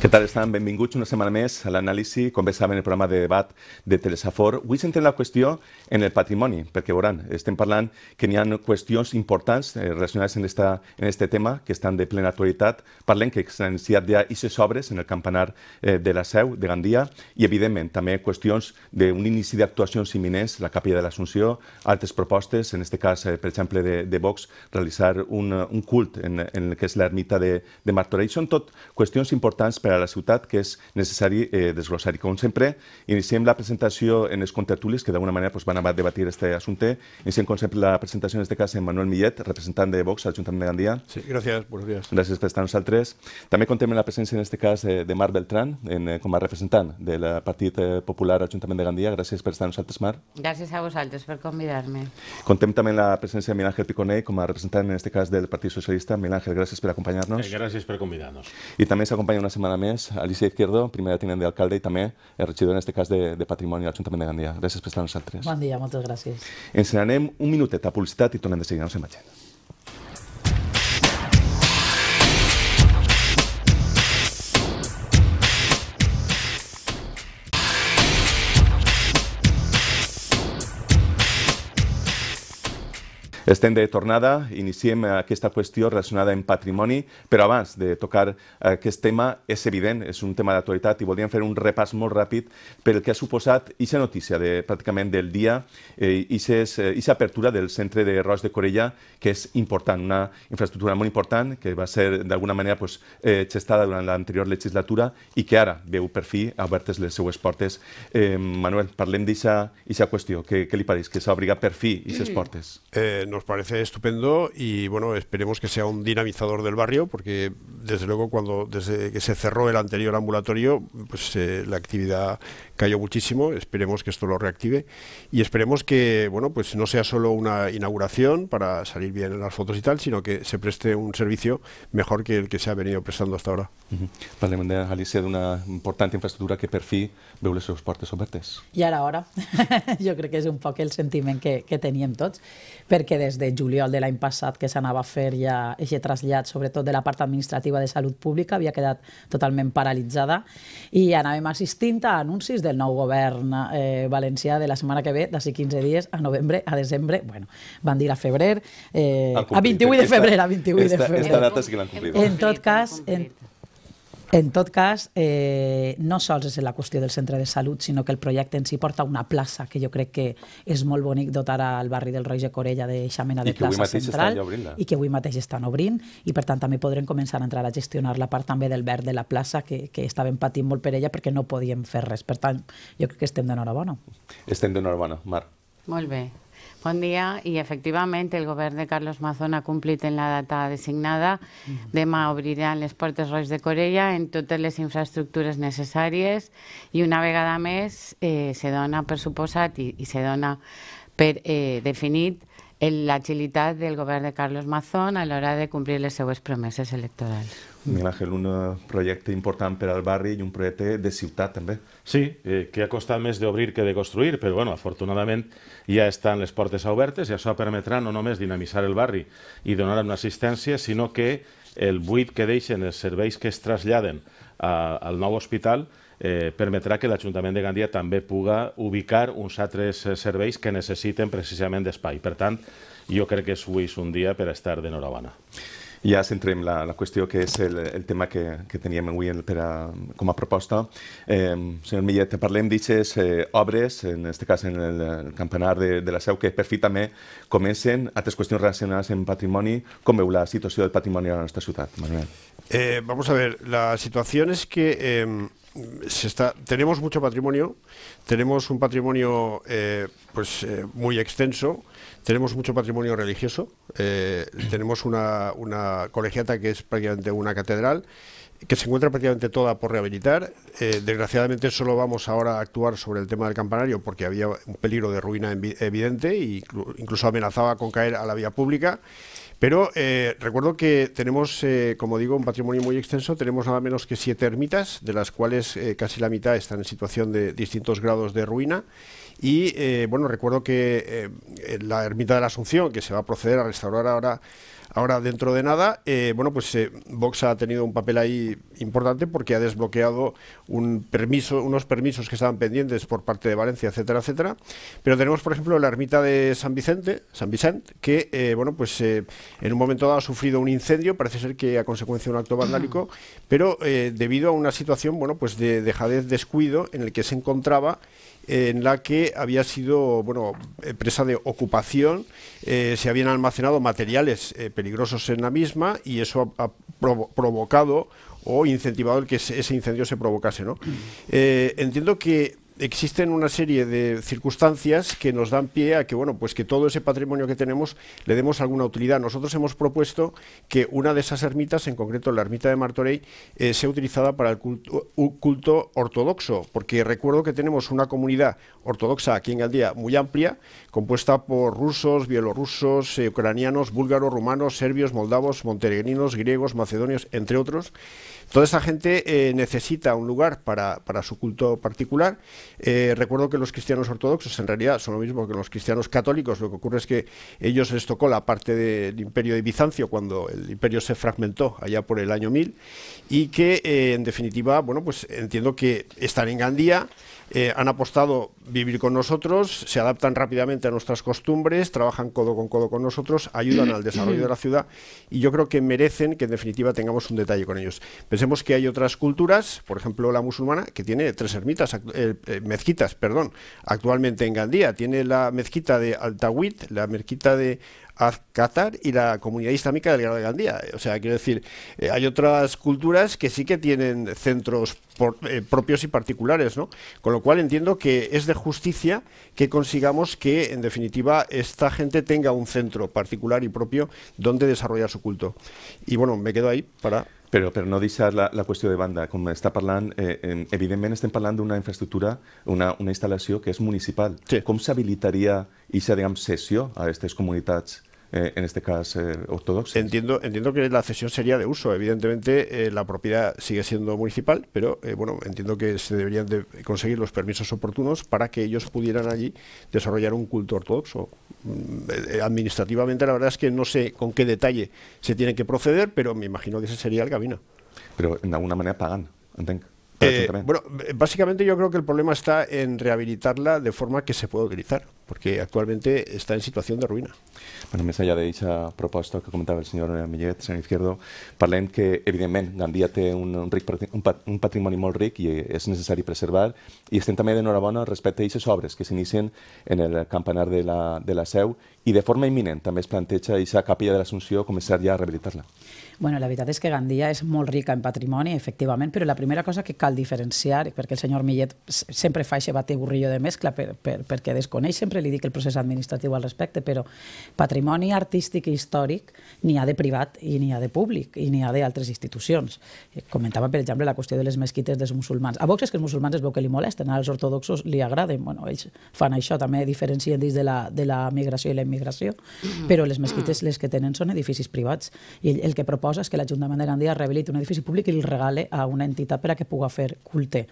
Què tal estan? Benvinguts una setmana més a l'anàlisi, com bé saben, el programa de debat de Telesafor. Avui centrem la qüestió en el patrimoni, perquè veuran, estem parlant que n'hi ha qüestions importants eh, relacionades en, esta, en este tema, que estan de plena actualitat. Parlem que s'han ja aquestes obres en el campanar eh, de la Seu, de Gandia, i, evidentment, també qüestions d'un inici d'actuacions imminents, la capella de l'Assumpció, altres propostes, en aquest cas, eh, per exemple, de, de Vox, realitzar un, un cult en, en el que és l'ermita de, de Martorell. Són tot qüestions importants per per a la ciutat que és necessari eh, desglossar. I com sempre, iniciem la presentació en els contertulis, que d'alguna manera pues, van a debatir aquest assumpte. Iniciem com sempre la presentació en este cas en Manuel Millet, representant de Vox Ajuntament l'Ajuntament de Gandia. Sí, gràcies, buenos días. Gràcies per estar nosaltres. També contem la presència en este cas eh, de Marc Beltrán, en, eh, com a representant del Partit eh, Popular Ajuntament l'Ajuntament de Gandia. Gràcies per estar nosaltres, Marc. Gràcies a vosaltres per convidar-me. Contem també la presència de Miguel Ángel Piconell com a representant en este cas del Partit Socialista. Miguel Ángel, gràcies per acompanyar-nos. Eh, gràcies per convidar-nos. I també s'acompanya una setmana més, Alicia Izquierdo, primera tinent d'alcalde i també el regidor, en aquest cas, de, de Patrimoni de l'Ajuntament de Gandia. Gràcies per estar amb nosaltres. Bon dia, moltes gràcies. Ens n'anem un minutet a publicitat i tornem de seguida, no se'n vagin. Estem de tornada, iniciem aquesta qüestió relacionada amb patrimoni, però abans de tocar aquest tema, és evident, és un tema d'actualitat i volíem fer un repàs molt ràpid pel que ha suposat aquesta notícia de, pràcticament del dia, aquesta eh, eh, apertura del centre de Roig de Corella, que és important, una infraestructura molt important, que va ser d'alguna manera pues, eh, gestada durant l'anterior legislatura i que ara veu per fi obertes les seues portes. Eh, Manuel, parlem d'aquesta qüestió. Què, què li pareix? Que s'ha per fi aquestes mm. portes. Eh, no nos parece estupendo y bueno, esperemos que sea un dinamizador del barrio, porque desde luego cuando desde que se cerró el anterior ambulatorio, pues eh, la actividad cayó muchísimo, esperemos que esto lo reactive y esperemos que bueno, pues no sea solo una inauguración para salir bien en las fotos y tal, sino que se preste un servicio mejor que el que se ha venido prestando hasta ahora. Uh -huh. Alicia, de una importante infraestructura que per fi veu les seus portes obertes. I ara hora. jo crec que és un poc el sentiment que, que teníem tots, perquè des de juliol de l'any passat que s'anava a fer ja aquest trasllat, sobretot de la part administrativa de salut pública, havia quedat totalment paralitzada i anàvem assistint a anuncis de del nou govern eh, valencià de la setmana que ve, d'ací 15 dies, a novembre, a desembre, bueno, van dir a febrer, eh, a 28 de febrer, a 28 esta, de febrer. Esta data sí que l'han complit. En tot cas, en, en tot cas, eh, no sols és la qüestió del centre de salut, sinó que el projecte en si porta una plaça que jo crec que és molt bonic dotar al barri del Roig de Corella de mena de plaça central i que avui mateix estan obrint i per tant també podrem començar a entrar a gestionar la part també del verd de la plaça que, que estàvem patint molt per ella perquè no podíem fer res. Per tant, jo crec que estem d'enhorabona. Estem d'enhorabona, Marc. Molt bé. Bon dia. y efectivament, el govern de Carlos Mazón ha complit en la data designada. Demà obriran les portes Roig de Corella en totes les infraestructures necessàries i una vegada més eh, se dona per suposat i, i se dona per eh, definit l'agilitat del govern de Carlos Mazón a l'hora de complir les seues promeses electorals. Miguel Ángel, un eh, projecte important per al barri i un projecte de ciutat, també. Sí, eh, que ha costat més d'obrir que de construir, però bueno, afortunadament ja estan les portes obertes i això permetrà no només dinamitzar el barri i donar una assistència, sinó que el buit que deixen els serveis que es traslladen a, al nou hospital eh, permetrà que l'Ajuntament de Gandia també puga ubicar uns altres eh, serveis que necessiten precisament d'espai. Per tant, jo crec que avui és un dia per estar d'enhorabona ja centrem la, la qüestió, que és el, el tema que, que teníem avui per a, com a proposta. Eh, senyor Millet, parlem d'aquestes eh, obres, en aquest cas en el, el campanar de, de la Seu, que per fi també comencen altres qüestions relacionades amb patrimoni. Com veu la situació del patrimoni a la nostra ciutat, Manuel? Eh, vamos a ver, la és es que... Eh, se está, tenemos mucho patrimonio, tenemos un patrimonio eh, pues eh, muy extenso, tenemos mucho patrimonio religioso, eh, tenemos una, una, colegiata que es prácticamente una catedral, que se encuentra prácticamente toda por rehabilitar. desgraciadamente solo vamos ahora a actuar sobre el tema del campanario porque había un peligro de ruina evidente e incluso amenazaba con caer a la vía pública pero eh, recuerdo que tenemos, eh, como digo, un patrimonio muy extenso. Tenemos nada menos que siete ermitas, de las cuales eh, casi la mitad están en situación de distintos grados de ruina. Y bueno, recuerdo que la ermita de la Asunción, que se va a proceder a restaurar ahora Ahora, dentro de nada, eh, bueno, pues eh, Vox ha tenido un papel ahí importante porque ha desbloqueado un permiso, unos permisos que estaban pendientes por parte de Valencia, etcétera, etcétera. Pero tenemos, por ejemplo, la ermita de San Vicente, San Vicente, que, eh, bueno, pues eh, en un momento dado ha sufrido un incendio, parece ser que a consecuencia de un acto vandálico, pero debido a una situación, bueno, pues de dejadez, descuido en el que se encontraba en la que había sido bueno, presa de ocupación, eh, se habían almacenado materiales eh, peligrosos en la misma y eso ha, provocado o incentivado el que ese incendio se provocase. ¿no? Mm. Eh, entiendo que existen una serie de circunstancias que nos dan pie a que, bueno, pues que todo ese patrimonio que tenemos le demos alguna utilidad. Nosotros hemos propuesto que una de esas ermitas, en concreto la ermita de Martorey, eh, sea utilizada para el culto, ortodoxo, porque recuerdo que tenemos una comunidad ortodoxa aquí en Galdía muy amplia, compuesta por rusos, bielorrusos, eh, ucranianos, búlgaros, rumanos, serbios, moldavos, montenegrinos, griegos, macedonios, entre otros, Toda esa gente eh, necesita un lugar para, su culto particular. Eh, recuerdo que los cristianos ortodoxos en realidad son lo mismo que los cristianos católicos. Lo que ocurre es que ellos les tocó la parte del imperio de Bizancio cuando el imperio se fragmentó allá por el año 1000 y que eh, en definitiva, bueno, pues entiendo que están en Gandía eh, han apostado vivir con nosotros, se adaptan rápidamente a nuestras costumbres, trabajan codo con codo con nosotros, ayudan al desarrollo de la ciudad y yo creo que merecen que en definitiva tengamos un detalle con ellos. Pensemos que hay otras culturas, por ejemplo la musulmana, que tiene tres ermitas, eh, eh, mezquitas, perdón, actualmente en Gandía. Tiene la mezquita de Altahuit, la mezquita de ...a Qatar y la comunidad islámica del Grado de Gandía. O sea, quiero decir, eh, hay otras culturas que sí que tienen centros eh, propios y particulares, ¿no? Con lo cual entiendo que es de justicia que consigamos que, en definitiva, esta gente tenga un centro particular y propio donde desarrollar su culto. Y bueno, me quedo ahí para Pero pero no deixar la, cuestión de banda, Como está parlant, eh, evidentemente evidentment hablando de una infraestructura, una, una que es municipal. ¿Cómo se y y se un sesio a estas comunidades... Eh, en este caso ortodoxo. Entiendo, entiendo que la cesión sería de uso. Evidentemente, eh, la propiedad sigue siendo municipal, pero eh, bueno, entiendo que se deberían de conseguir los permisos oportunos para que ellos pudieran allí desarrollar un culto ortodoxo. Mm, administrativamente, la verdad es que no sé con qué detalle se tiene que proceder, pero me imagino que ese sería el camino. Pero en alguna manera pagan, Eh, bueno, básicamente yo creo que el problema está en rehabilitarla de forma que se pueda utilizar, porque actualmente está en situación de ruina. Bueno, més enllà d'aquesta proposta que comentava el senyor Millet, senyor Izquierdo, parlem que, evidentment, Gandia té un, un, ric, un, un patrimoni molt ric i és necessari preservar, i estem també d'enhorabona respecte a aquestes obres que s'inicien en el campanar de la, de la Seu i de forma imminent també es planteja aquesta capilla de l'Assumpció començar ja a rehabilitar-la. Bueno, la veritat és que Gandia és molt rica en patrimoni, efectivament, però la primera cosa que cal diferenciar, perquè el senyor Millet sempre fa aquest batiburrillo de mescla per, per, perquè desconeix, sempre li dic el procés administratiu al respecte, però patrimoni artístic i històric n'hi ha de privat i n'hi ha de públic i n'hi ha d'altres institucions. Eh, comentava, per exemple, la qüestió de les mesquites dels musulmans. A Vox és que els musulmans es veu que li molesten, als ortodoxos li agraden, bueno, ells fan això, també diferencien dins de la, de la migració i la immigració, mm-hmm. però les mesquites les que tenen són edificis privats i el, el que proposa proposa és que l'Ajuntament de Gandia rehabiliti un edifici públic i el regale a una entitat per a que pugui fer culte.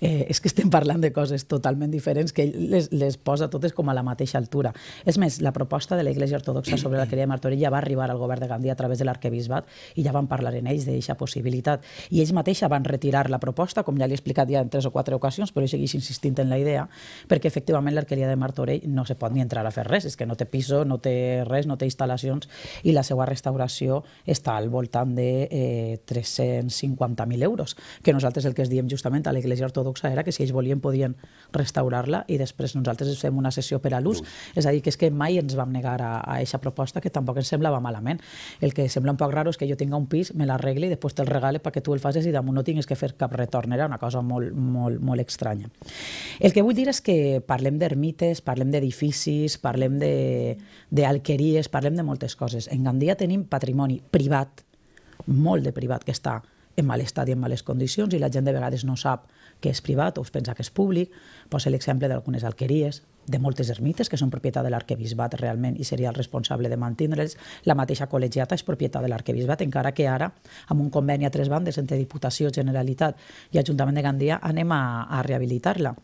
Eh, és que estem parlant de coses totalment diferents que ell les, les posa totes com a la mateixa altura. És més, la proposta de la Iglesia Ortodoxa sobre la Queria de Martorell ja va arribar al govern de Gandia a través de l'arquebisbat i ja van parlar en ells d'aquesta possibilitat. I ells mateixa van retirar la proposta, com ja li he explicat ja en tres o quatre ocasions, però segueix insistint en la idea, perquè efectivament l'arqueria de Martorell no se pot ni entrar a fer res, és que no té piso, no té res, no té instal·lacions i la seva restauració està al voltant voltant de eh, 350.000 euros, que nosaltres el que es diem justament a l'Església Ortodoxa era que si ells volien podien restaurar-la i després nosaltres fem una sessió per a l'ús. És a dir, que és que mai ens vam negar a aquesta proposta, que tampoc ens semblava malament. El que sembla un poc raro és que jo tinga un pis, me l'arregli i després te'l regale perquè tu el fases i damunt no tinguis que fer cap retorn. Era una cosa molt, molt, molt estranya. El que vull dir és que parlem d'ermites, parlem d'edificis, parlem d'alqueries, parlem de moltes coses. En Gandia tenim patrimoni privat, molt de privat que està en mal estat i en males condicions i la gent de vegades no sap que és privat o es pensa que és públic. Posa l'exemple d'algunes alqueries, de moltes ermites que són propietat de l'arquebisbat realment i seria el responsable de mantenir-les. La mateixa col·legiata és propietat de l'arquebisbat, encara que ara, amb un conveni a tres bandes entre Diputació, Generalitat i Ajuntament de Gandia, anem a, a rehabilitar-la.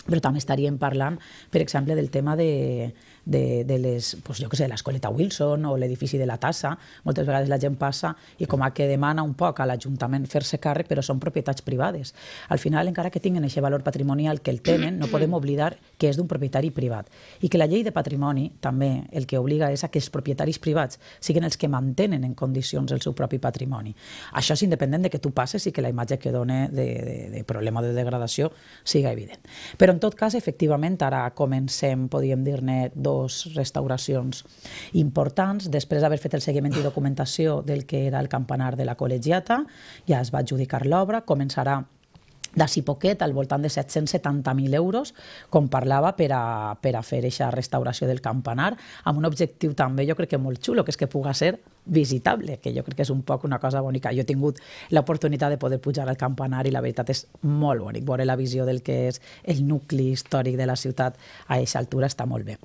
Però també estaríem parlant, per exemple, del tema de, de, de les, pues, jo que sé, l'escoleta Wilson o l'edifici de la Tassa. Moltes vegades la gent passa i com a que demana un poc a l'Ajuntament fer-se càrrec, però són propietats privades. Al final, encara que tinguin aquest valor patrimonial que el tenen, no podem oblidar que és d'un propietari privat. I que la llei de patrimoni també el que obliga és a que els propietaris privats siguin els que mantenen en condicions el seu propi patrimoni. Això és independent de que tu passes i que la imatge que dona de, de, de problema de degradació siga evident. Però en tot cas, efectivament, ara comencem, podríem dir-ne, dos dos restauracions importants. Després d'haver fet el seguiment i documentació del que era el campanar de la col·legiata, ja es va adjudicar l'obra, començarà d'ací poquet, al voltant de 770.000 euros, com parlava, per a, per a fer aquesta restauració del campanar, amb un objectiu també, jo crec que molt xulo, que és que puga ser visitable, que jo crec que és un poc una cosa bonica. Jo he tingut l'oportunitat de poder pujar al campanar i la veritat és molt bonic. Veure la visió del que és el nucli històric de la ciutat a aquesta altura està molt bé.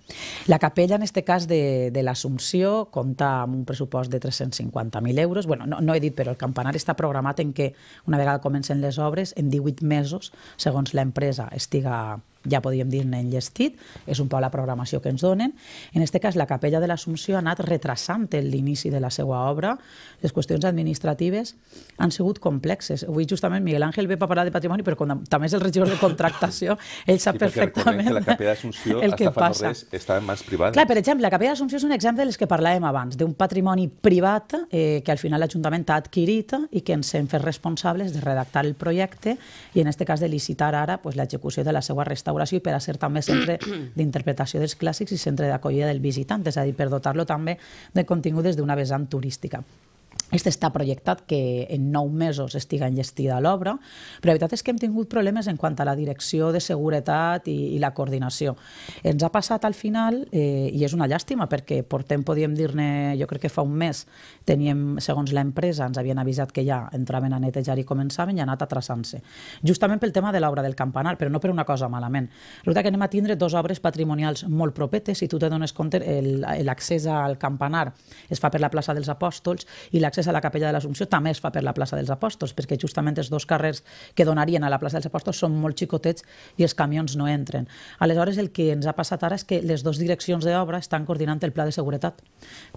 La capella, en aquest cas de, de l'Assumpció, compta amb un pressupost de 350.000 euros. Bueno, no, no he dit, però el campanar està programat en que una vegada comencen les obres, en 18 mesos, segons l'empresa estiga ja podíem dir-ne enllestit, és un poc la programació que ens donen. En aquest cas, la Capella de l'Assumpció ha anat retrasant l'inici de la seva obra. Les qüestions administratives han sigut complexes. Avui, justament, Miguel Àngel ve per parlar de patrimoni, però com també és el regidor de contractació, ell sap sí, perfectament que la Capella d'Assumpció, el que passa. No res, està en mans privades. Clar, per exemple, la Capella d'Assumpció és un exemple dels que parlàvem abans, d'un patrimoni privat eh, que al final l'Ajuntament ha adquirit i que ens hem fet responsables de redactar el projecte i, en aquest cas, de licitar ara pues, l'execució de la seva restauració restauració i per a ser també centre d'interpretació dels clàssics i centre d'acollida del visitant, és a dir, per dotar-lo també de contingut des d'una vessant turística. Este està projectat que en nou mesos estiga enllestida l'obra, però la veritat és que hem tingut problemes en quant a la direcció de seguretat i, i la coordinació. Ens ha passat al final, eh, i és una llàstima, perquè portem, podíem dir-ne, jo crec que fa un mes, teníem, segons l'empresa, ens havien avisat que ja entraven a netejar i començaven i ha anat atrasant-se. Justament pel tema de l'obra del campanar, però no per una cosa malament. Resulta que anem a tindre dues obres patrimonials molt propetes, si tu te dones compte, l'accés al campanar es fa per la plaça dels Apòstols i l'accés l'accés a la capella de l'Assumpció també es fa per la plaça dels Apòstols, perquè justament els dos carrers que donarien a la plaça dels Apòstols són molt xicotets i els camions no entren. Aleshores, el que ens ha passat ara és que les dues direccions d'obra estan coordinant el pla de seguretat,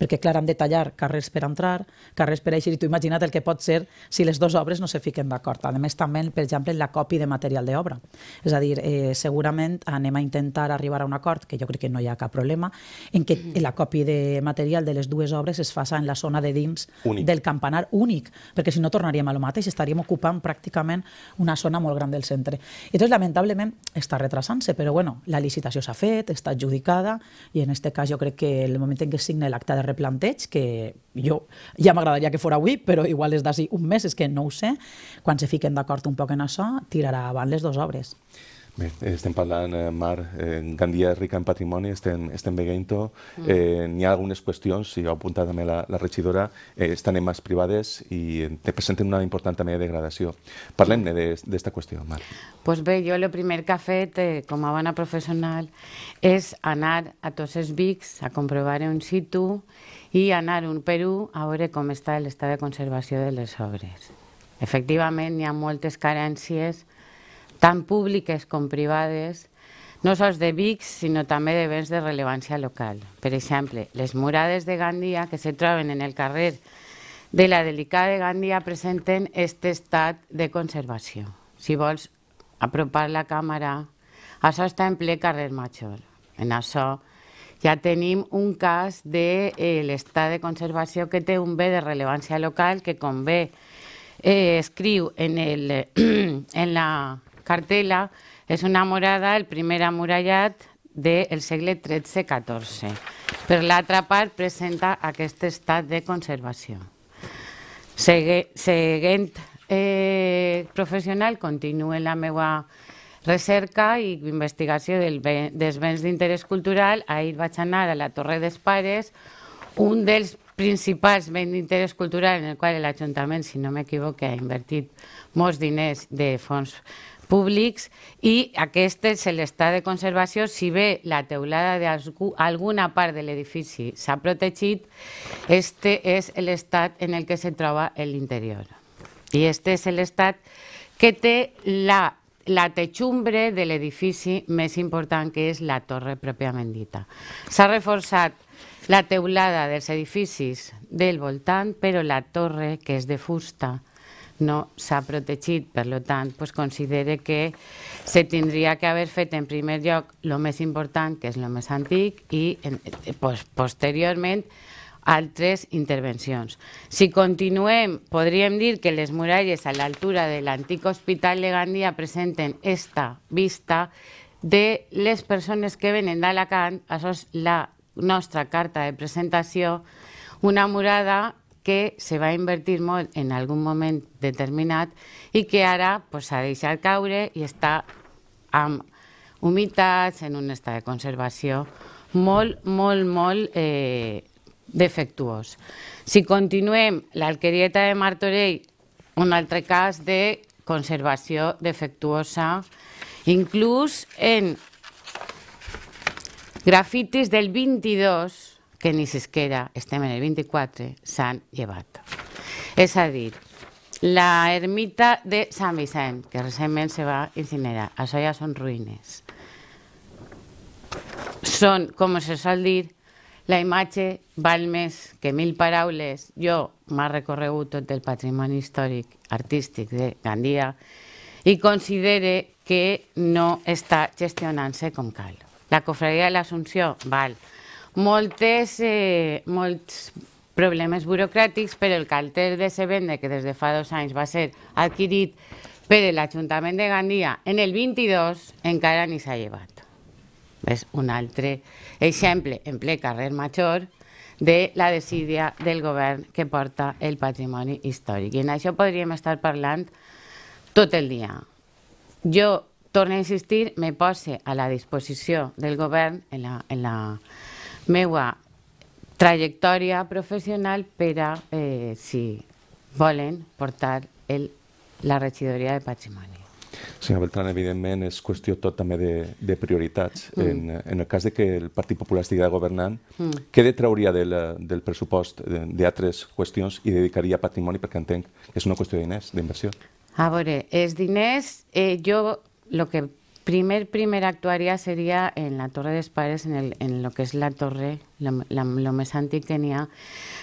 perquè, clar, han de tallar carrers per entrar, carrers per eixir, i tu imagina't el que pot ser si les dues obres no se fiquen d'acord. A més, també, per exemple, la còpia de material d'obra. És a dir, eh, segurament anem a intentar arribar a un acord, que jo crec que no hi ha cap problema, en què la còpia de material de les dues obres es faça en la zona de dins del campanar únic, perquè si no tornaríem a lo mateix, estaríem ocupant pràcticament una zona molt gran del centre. I Llavors, lamentablement, està retrasant-se, però bueno, la licitació s'ha fet, està adjudicada, i en aquest cas jo crec que el moment en què signa l'acte de replanteig, que jo ja m'agradaria que fos avui, però igual és d'ací un mes, és que no ho sé, quan se fiquen d'acord un poc en això, tirarà avant les dues obres. Bé, estem parlant, eh, Mar, eh, Gandia rica en patrimoni, estem, estem veient-ho. Mm. Eh, N'hi ha algunes qüestions, si ho ha apuntat també la, la regidora, eh, estan en mans privades i eh, te presenten una important també degradació. Parlem-ne d'esta qüestió, Mar. Pues bé, jo el primer que ha fet, eh, com a bona professional, és anar a tots els VICs a comprovar un situ i anar un per un a veure com està l'estat de conservació de les obres. Efectivament, hi ha moltes carències, tant públiques com privades, no sols de vics, sinó també de béns de rellevància local. Per exemple, les murades de Gandia que se troben en el carrer de la delicada de Gandia presenten aquest estat de conservació. Si vols apropar la càmera, això està en ple carrer Major. En això ja tenim un cas de eh, l'estat de conservació que té un bé de rellevància local que convé eh, escriu en, el, en la Cartela és una morada, el primer amurallat del segle XIII-XIV. Per l'altra part, presenta aquest estat de conservació. Segue, seguent eh, professional, continuo en la meva recerca i investigació del ben, dels béns d'interès cultural. Ahir vaig anar a la Torre dels Pares, un dels principals béns d'interès cultural en el qual l'Ajuntament, si no m'equivoque, ha invertit molts diners de fons públics i aquest és l'estat de conservació, si bé la teulada d'alguna part de l'edifici s'ha protegit, este és l'estat en el que se troba l'interior. I este és l'estat que té la, la techumbre de l'edifici més important, que és la torre pròpiament dita. S'ha reforçat la teulada dels edificis del voltant, però la torre, que és de fusta, no s'ha protegit. Per tant, pues considere que se tindria que haver fet en primer lloc el més important, que és el més antic, i eh, pues, posteriorment altres intervencions. Si continuem, podríem dir que les muralles a l'altura de l'antic hospital de Gandia presenten esta vista de les persones que venen d'Alacant, això és la nostra carta de presentació, una murada que se va invertir molt en algun moment determinat i que ara s'ha pues, deixat caure i està amb humitats, en un estat de conservació molt, molt, molt eh, defectuós. Si continuem l'alquerieta de Martorell, un altre cas de conservació defectuosa, inclús en grafitis del 22, que ni sisquera estem en el 24, s'han llevat. És a dir, la ermita de Sant Vicent, que recentment se va incinerar, això ja són ruïnes. Són, com se sol dir, la imatge val més que mil paraules. Jo m'ha recorregut tot el patrimoni històric artístic de Gandia i considere que no està gestionant-se com cal. La cofreria de l'Assumpció val moltes, eh, molts problemes burocràtics, però el calter de Sevende, que des de fa dos anys va ser adquirit per l'Ajuntament de Gandia, en el 22 encara ni s'ha llevat. És un altre exemple, en ple carrer major, de la desídia del govern que porta el patrimoni històric. I en això podríem estar parlant tot el dia. Jo torno a insistir, me pose a la disposició del govern en la, en la, meva trajectòria professional per a, eh, si volen, portar el, la regidoria de patrimoni. Senyor Beltrán, evidentment, és qüestió tot també de, de prioritats. Mm. En, en el cas de que el Partit Popular estigui governant, mm. què de trauria del, del pressupost d'altres de, de qüestions i dedicaria a patrimoni, perquè entenc que és una qüestió de diners, d'inversió? A veure, els diners, eh, jo el que primer, primer actuaría sería en la Torre dels Pares, en, el, en lo que es la torre, la, la, lo más antic tenía.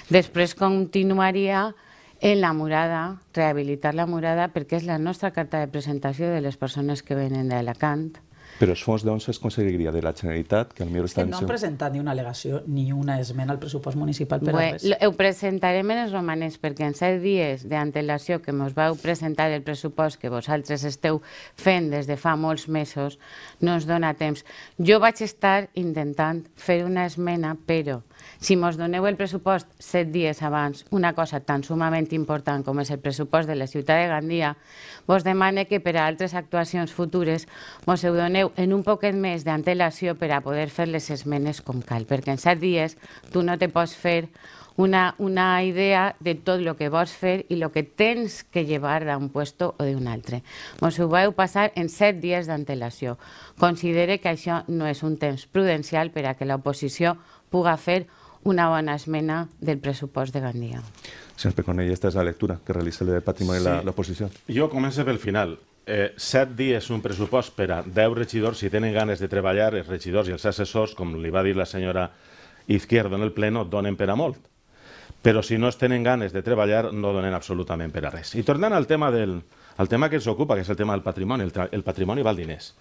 Después continuaría en la murada, rehabilitar la murada, porque es la nuestra carta de presentación de las personas que venen d'Alacant. De però els fons, d'on s'aconseguiria? de la Generalitat, que potser estan... No han presentat ni una al·legació ni una esmena al pressupost municipal per bueno, a res. Ho presentarem en els romanes perquè en set dies d'antelació que ens vau presentar el pressupost que vosaltres esteu fent des de fa molts mesos, no ens dona temps. Jo vaig estar intentant fer una esmena, però si mos doneu el pressupost set dies abans, una cosa tan sumament important com és el pressupost de la ciutat de Gandia, vos demane que per a altres actuacions futures mos ho doneu en un poquet més d'antelació per a poder fer les esmenes com cal, perquè en set dies tu no te pots fer una, una idea de tot el que vols fer i el que tens que llevar d'un puesto o d'un altre. Ens ho vau passar en set dies d'antelació. Considere que això no és un temps prudencial per a que l'oposició puga fer una bona esmena del pressupost de Gandia. Senyor Peconell, aquesta és la lectura que realitza el patrimoni sí. l'oposició. Jo començo pel final. Eh, set dies un pressupost per a 10 regidors si tenen ganes de treballar, els regidors i els assessors, com li va dir la senyora Izquierdo en el pleno, donen per a molt. Però si no es tenen ganes de treballar, no donen absolutament per a res. I tornant al tema, del, al tema que ens ocupa, que és el tema del patrimoni, el, el patrimoni val diners.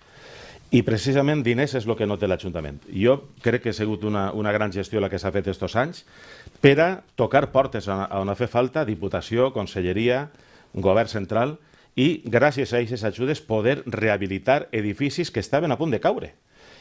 I precisament diners és el que no té l'Ajuntament. Jo crec que ha sigut una, una gran gestió la que s'ha fet aquests anys per a tocar portes on, on ha fet falta Diputació, Conselleria, Govern Central i gràcies a aquestes ajudes poder rehabilitar edificis que estaven a punt de caure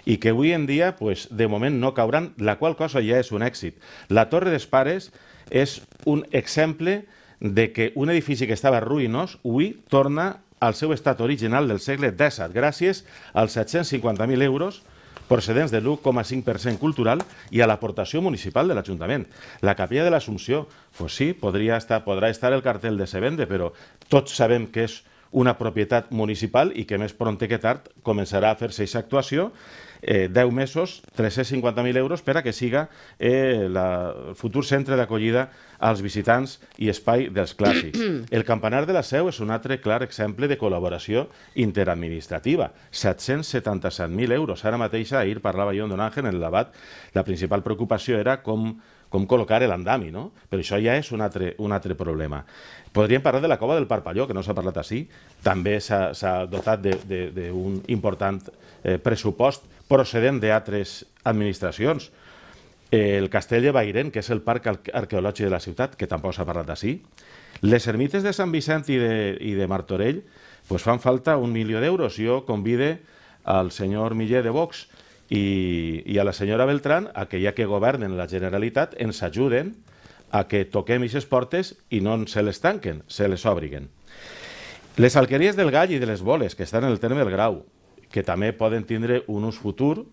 i que avui en dia, pues, de moment, no cauran, la qual cosa ja és un èxit. La Torre dels Pares és un exemple de que un edifici que estava ruïnós avui torna al seu estat original del segle XVII gràcies als 750.000 euros procedents de l'1,5% cultural i a l'aportació municipal de l'Ajuntament. La capella de l'Assumpció, pues sí, podria estar, podrà estar el cartell de se vende, però tots sabem que és una propietat municipal i que més pront que tard començarà a fer-se aquesta actuació, eh, 10 mesos, 350.000 euros per a que siga eh, la, el futur centre d'acollida als visitants i espai dels clàssics. El campanar de la Seu és un altre clar exemple de col·laboració interadministrativa. 777.000 euros. Ara mateix, ahir parlava jo amb Don Ángel en el debat, la principal preocupació era com com col·locar l'andami, no? Però això ja és un altre, un altre problema. Podríem parlar de la cova del Parpalló, que no s'ha parlat així. També s'ha dotat d'un important eh, pressupost procedent d'altres administracions el castell de Bairen, que és el parc arqueològic de la ciutat, que tampoc s'ha parlat d'ací. Les ermites de Sant Vicent i de, i de Martorell pues fan falta un milió d'euros. Jo convide al senyor Miller de Vox i, i a la senyora Beltrán a que ja que governen la Generalitat ens ajuden a que toquem aquestes portes i no se les tanquen, se les obriguen. Les alqueries del gall i de les boles, que estan en el terme del grau, que també poden tindre un ús futur,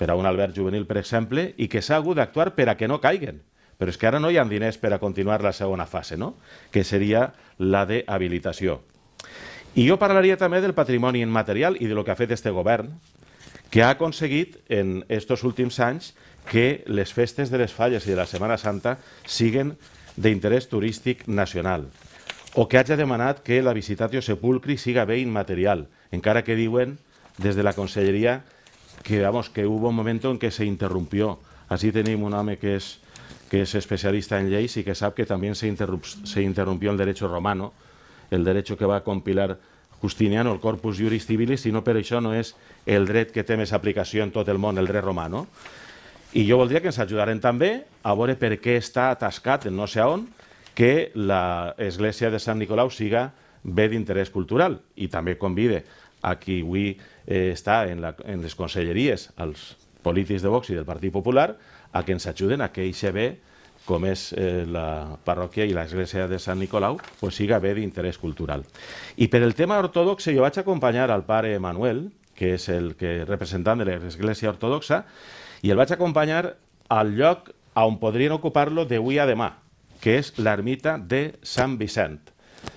per a un albert juvenil, per exemple, i que s'ha hagut d'actuar per a que no caiguen. Però és que ara no hi ha diners per a continuar la segona fase, no? que seria la d'habilitació. I jo parlaria també del patrimoni immaterial i de lo que ha fet este govern, que ha aconseguit en estos últims anys que les festes de les falles i de la Setmana Santa siguen d'interès turístic nacional o que hagi demanat que la visitatio sepulcri siga bé immaterial, encara que diuen des de la Conselleria que vamos, que hubo un momento en que se interrumpió. Así tenemos un hombre que es, que es especialista en leyes y que sabe que también se, interrump se interrumpió el derecho romano, el derecho que va a compilar Justiniano, el corpus juris civilis, sino no eso no es el dret que té més aplicació en tot el món, el dret romano. Y yo voldría voldria que ens ayudaran també a ver per què està atascat en no sé on que la iglesia de Sant Nicolau siga bé d'interès cultural y també convide a qui avui eh, està en, la, en les conselleries als polítics de Vox i del Partit Popular a que ens ajuden a que eixe bé com és eh, la parròquia i l'església de Sant Nicolau, pues, siga bé d'interès cultural. I per el tema ortodoxe jo vaig acompanyar al pare Manuel, que és el que representant de l'església ortodoxa, i el vaig acompanyar al lloc on podrien ocupar-lo d'avui a demà, que és l'ermita de Sant Vicent.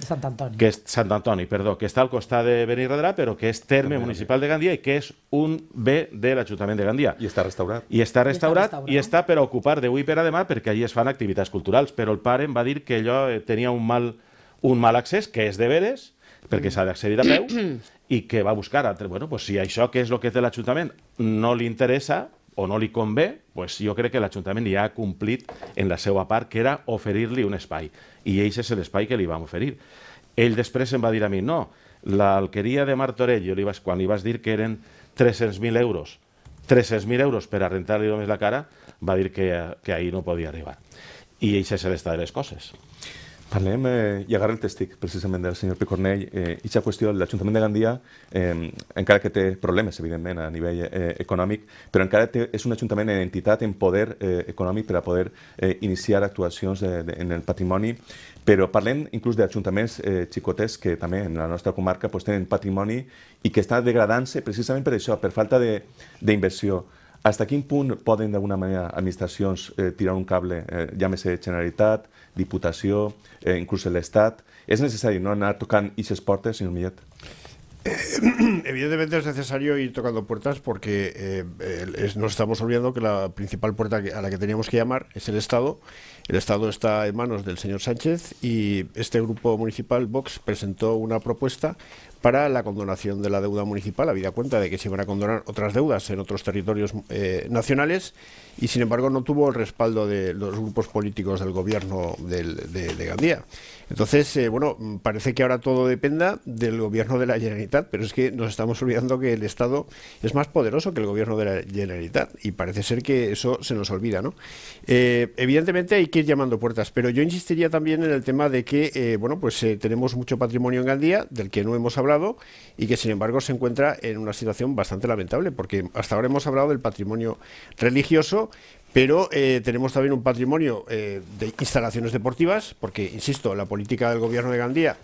Sant Antoni. Que és Sant Antoni, perdó, que està al costat de Benirredrà, però que és terme També municipal de Gandia i que és un bé de l'Ajuntament de Gandia. I està restaurat. I està restaurat i està, i està per ocupar d'avui per a demà perquè allí es fan activitats culturals, però el pare em va dir que allò eh, tenia un mal, un mal accés, que és de veres, perquè s'ha d'accedir a peu, i que va buscar altres. Bueno, pues si això que és el que té l'Ajuntament no li interessa o no li convé, pues jo crec que l'Ajuntament ja ha complit en la seva part, que era oferir-li un espai. I ell és l'espai que li vam oferir. Ell després em va dir a mi, no, l'alqueria de Martorell, jo li vas, quan li vas dir que eren 300.000 euros, 300.000 euros per rentar-li només la cara, va dir que, que ahir no podia arribar. I ells és l'estat de les coses. Parlem eh, i agarra el testic, precisament, del senyor Picornell. Eh, Ixa qüestió, l'Ajuntament de Gandia, eh, encara que té problemes, evidentment, a nivell eh, econòmic, però encara té, és un ajuntament en entitat, en poder eh, econòmic per a poder eh, iniciar actuacions de, de, en el patrimoni. Però parlem inclús d'ajuntaments eh, xicotets que també en la nostra comarca pues, tenen patrimoni i que està degradant-se precisament per això, per falta d'inversió. De, Hasta qué punto pueden de alguna manera administraciones eh, tirar un cable, eh, llámese Generalitat, Diputación, eh, incluso el Estado? ¿Es necesario no anar tocant aquestes portes, senyor Millet? Evidentemente es necesario ir tocando puertas porque nos estamos olvidando que la principal puerta a la que teníamos que llamar es el Estado el Estado está en manos del señor Sánchez y este grupo municipal, Vox, presentó una propuesta para la condonación de la deuda municipal, habida cuenta de que se iban a condonar otras deudas en otros territorios eh, nacionales y, sin embargo, no tuvo el respaldo de los grupos políticos del gobierno de, Gandía. Entonces, eh, bueno, parece que ahora todo dependa del gobierno de la Generalitat, pero es que nos estamos olvidando que el Estado es más poderoso que el gobierno de la Generalitat y parece ser que eso se nos olvida, ¿no? Eh, evidentemente hay que ir llamando puertas, pero yo insistiría también en el tema de que, eh, bueno, pues eh, tenemos mucho patrimonio en Gandía, del que no hemos hablado, y que sin embargo se encuentra en una situación bastante lamentable, porque hasta ahora hemos hablado del patrimonio religioso, pero eh, tenemos también un patrimonio de instalaciones deportivas, porque, insisto, la política del gobierno de Gandía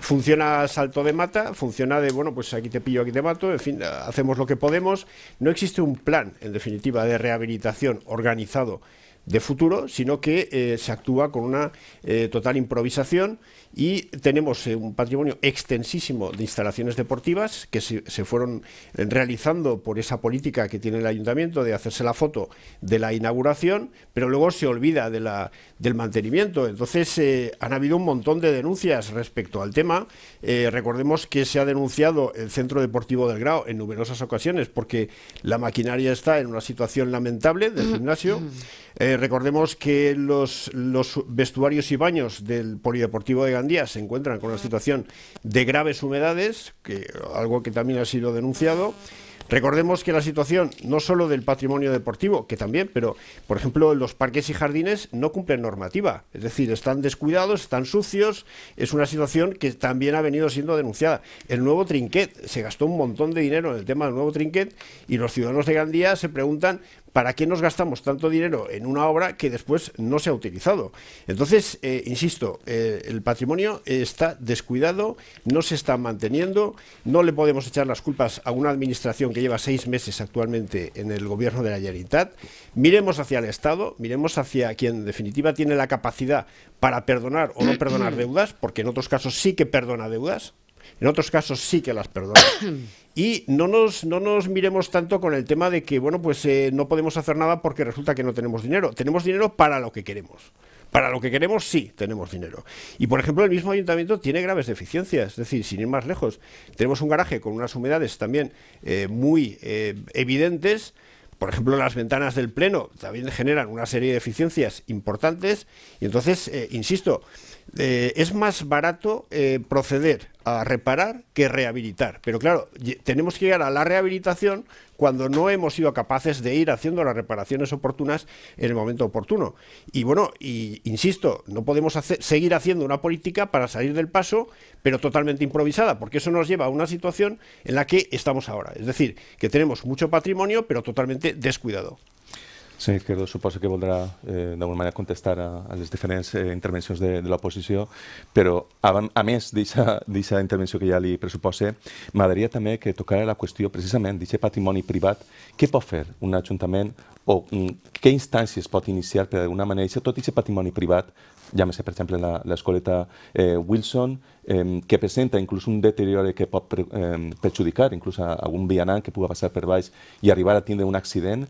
funciona a salto de mata, funciona de, bueno, pues aquí te pillo, aquí te mato, en fin, hacemos lo que podemos. No existe un plan, en definitiva, de rehabilitación organizado de futuro, sino que eh, se actúa con una eh, total improvisación y tenemos eh, un patrimonio extensísimo de instalaciones deportivas que se, fueron realizando por esa política que tiene el ayuntamiento de hacerse la foto de la inauguración, pero luego se olvida del mantenimiento. Entonces han habido un montón de denuncias respecto al tema. recordemos que se ha denunciado el Centro Deportivo del Grau en numerosas ocasiones porque la maquinaria está en una situación lamentable del gimnasio. Mm. Eh, recordemos que los, vestuarios y baños del Polideportivo de Gandía se encuentran con una situación de graves humedades, que, algo que también ha sido denunciado. Recordemos que la situación no solo del patrimonio deportivo, que también, pero por ejemplo los parques y jardines no cumplen normativa, es decir, están descuidados, están sucios, es una situación que también ha venido siendo denunciada. El nuevo trinquet, se gastó un montón de dinero en el tema del nuevo trinquet y los ciudadanos de Gandía se preguntan, ¿para qué nos gastamos tanto dinero en una obra que después no se ha utilizado? Entonces, eh, insisto, eh, el patrimonio está descuidado, no se está manteniendo, no le podemos echar las culpas a una administración que lleva seis meses actualmente en el gobierno de la Generalitat. Miremos hacia el Estado, miremos hacia quien en definitiva tiene la capacidad para perdonar o no perdonar deudas, porque en otros casos sí que perdona deudas, en otros casos sí que las perdona. Y no nos, no nos miremos tanto con el tema de que, bueno, pues eh, no podemos hacer nada porque resulta que no tenemos dinero. Tenemos dinero para lo que queremos. Para lo que queremos sí tenemos dinero. Y por ejemplo el mismo ayuntamiento tiene graves deficiencias, es decir, sin ir más lejos, tenemos un garaje con unas humedades también eh, muy eh, evidentes. Por ejemplo, las ventanas del pleno también generan una serie de deficiencias importantes. Y entonces, insisto, eh, es más barato eh, proceder a reparar que rehabilitar. Pero claro, tenemos que llegar a la rehabilitación cuando no hemos sido capaces de ir haciendo las reparaciones oportunas en el momento oportuno. Y bueno, insisto, no podemos seguir haciendo una política para salir del paso, pero totalmente improvisada, porque eso nos lleva a una situación en la que estamos ahora. Es decir, que tenemos mucho patrimonio, pero totalmente descuidado. Sí, que suposo que voldrà eh, d'alguna manera contestar a, a les diferents eh, intervencions de, de l'oposició, però a, a més d'aquesta intervenció que ja li pressuposa, m'agradaria també que tocara la qüestió precisament d'aquest patrimoni privat. Què pot fer un ajuntament o mm, què instàncies pot iniciar per d'alguna manera tot aquest patrimoni privat llámese per exemple l'escoleta eh, Wilson, eh, que presenta inclús un deteriore que pot per, eh, perjudicar inclús a, a un vianant que pugui passar per baix i arribar a tindre un accident,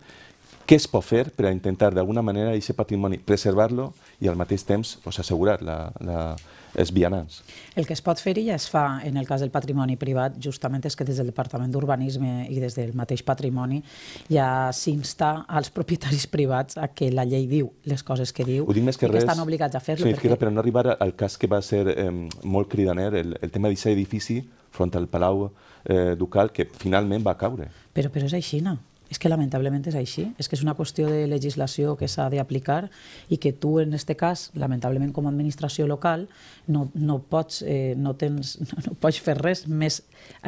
què es pot fer per a intentar d'alguna manera aquest patrimoni preservar-lo i al mateix temps pues, assegurar la, la, els vianants. El que es pot fer i ja es fa en el cas del patrimoni privat justament és que des del Departament d'Urbanisme i des del mateix patrimoni ja s'insta als propietaris privats a que la llei diu les coses que diu Ho dic més que, res, que estan obligats a fer-lo. Significa perquè... per no arribar al cas que va ser eh, molt cridaner, el, el tema d'aquest edifici front al Palau eh, Ducal que finalment va caure. Però, però és així, no? És que lamentablement és així, és que és una qüestió de legislació que s'ha d'aplicar i que tu en aquest cas, lamentablement com a administració local, no, no, pots, eh, no, tens, no, no pots fer res més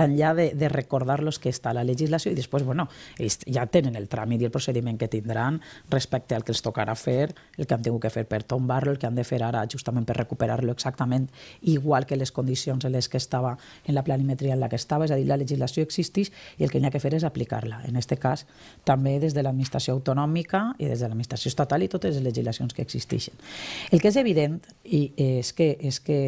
enllà de, de recordar-los que està la legislació i després, bueno, ells ja tenen el tràmit i el procediment que tindran respecte al que els tocarà fer, el que han tingut que fer per tombar-lo, el que han de fer ara justament per recuperar-lo exactament igual que les condicions en les que estava en la planimetria en la que estava, és a dir, la legislació existeix i el que hi ha que fer és aplicar-la. En aquest cas, també des de l'administració autonòmica i des de l'administració estatal i totes les legislacions que existeixen. El que és evident i és que, és que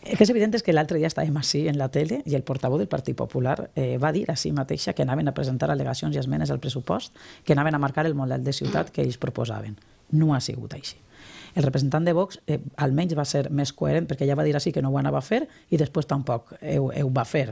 el que és evident és que l'altre dia estàvem així en la tele i el portavó del Partit Popular eh, va dir a si mateixa que anaven a presentar al·legacions i esmenes al pressupost que anaven a marcar el model de ciutat que ells proposaven. No ha sigut així. El representant de Vox eh, almenys va ser més coherent perquè ja va dir així que no ho anava a fer i després tampoc ho, ho va fer.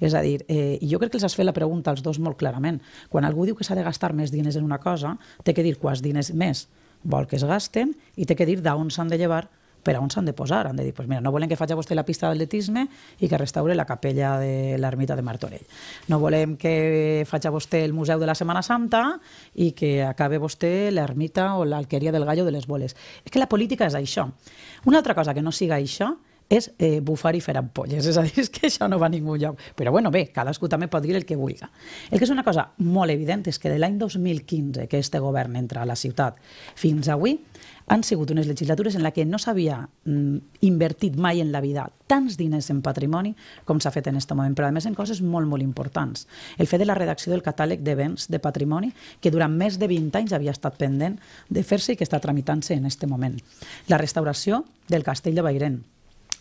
És a dir, eh, jo crec que els has fet la pregunta als dos molt clarament. Quan algú diu que s'ha de gastar més diners en una cosa, té que dir quants diners més vol que es gasten i té que dir d'on s'han de llevar per on s'han de posar. Han de dir, pues mira, no volen que faci vostè la pista d'atletisme i que restaure la capella de l'ermita de Martorell. No volem que faci vostè el Museu de la Setmana Santa i que acabe vostè l'ermita o l'alqueria del gallo de les boles. És que la política és això. Una altra cosa que no siga això és eh, bufar i fer ampolles, és a dir, és que això no va a ningú lloc. Però bueno, bé, cadascú també pot dir el que vulgui. El que és una cosa molt evident és que de l'any 2015 que este govern entra a la ciutat fins avui, han sigut unes legislatures en la que no s'havia mm, invertit mai en la vida tants diners en patrimoni com s'ha fet en aquest moment, però a més en coses molt, molt importants. El fet de la redacció del catàleg de béns de patrimoni, que durant més de 20 anys havia estat pendent de fer-se i que està tramitant-se en aquest moment. La restauració del castell de Bairent,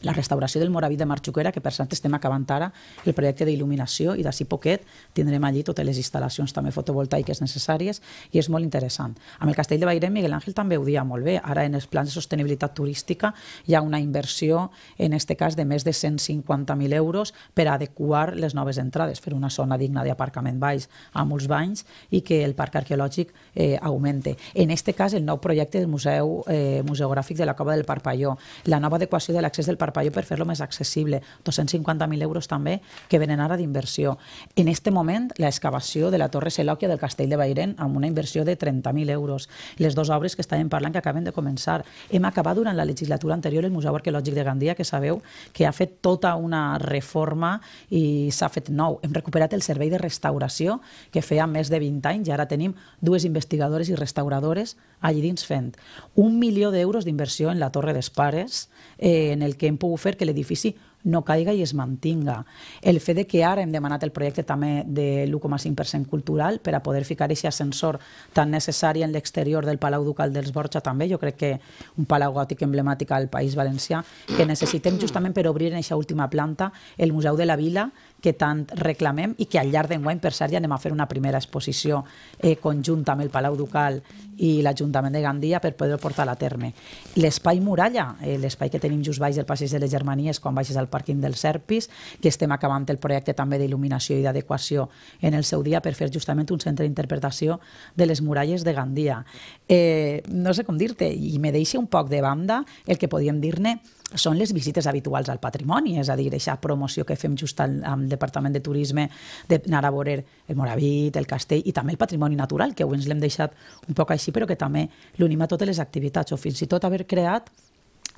la restauració del Moraví de Marxuquera, que per cert estem acabant ara el projecte d'il·luminació i d'ací poquet tindrem allí totes les instal·lacions també fotovoltaiques necessàries i és molt interessant. Amb el Castell de Bairén, Miguel Ángel també ho dia molt bé. Ara en els plans de sostenibilitat turística hi ha una inversió, en aquest cas, de més de 150.000 euros per adequar les noves entrades, fer una zona digna d'aparcament baix amb molts banys i que el parc arqueològic eh, augmente. En aquest cas, el nou projecte del Museu eh, Museogràfic de la Cova del Parpalló, la nova adequació de l'accés del Parpalló Parpallo per fer-lo més accessible. 250.000 euros també que venen ara d'inversió. En aquest moment, l'excavació de la Torre Selòquia del Castell de Bairen amb una inversió de 30.000 euros. Les dues obres que estàvem parlant que acaben de començar. Hem acabat durant la legislatura anterior el Museu Arqueològic de Gandia, que sabeu que ha fet tota una reforma i s'ha fet nou. Hem recuperat el servei de restauració que feia més de 20 anys i ara tenim dues investigadores i restauradores allí dins fent. Un milió d'euros d'inversió en la Torre d'Espares, eh, en el que hem pogut fer que l'edifici no caiga i es mantinga. El fet de que ara hem demanat el projecte també de l'1,5% cultural per a poder ficar aquest ascensor tan necessari en l'exterior del Palau Ducal dels Borja també, jo crec que un palau gòtic emblemàtic al País Valencià, que necessitem justament per obrir en aquesta última planta el Museu de la Vila, que tant reclamem i que al llarg d'enguany, per cert, ja anem a fer una primera exposició eh, conjunta amb el Palau Ducal i l'Ajuntament de Gandia per poder portar-la a terme. L'espai muralla, eh, l'espai que tenim just baix del passeig de les Germanies quan baixes al pàrquing dels Serpis, que estem acabant el projecte també d'il·luminació i d'adequació en el seu dia per fer justament un centre d'interpretació de les muralles de Gandia. Eh, no sé com dir-te, i me deixa un poc de banda el que podíem dir-ne són les visites habituals al patrimoni, és a dir, aquesta promoció que fem just al, al Departament de Turisme d'anar a veure el Moravit, el castell i també el patrimoni natural, que avui ens l'hem deixat un poc així, però que també l'unim a totes les activitats o fins i tot haver creat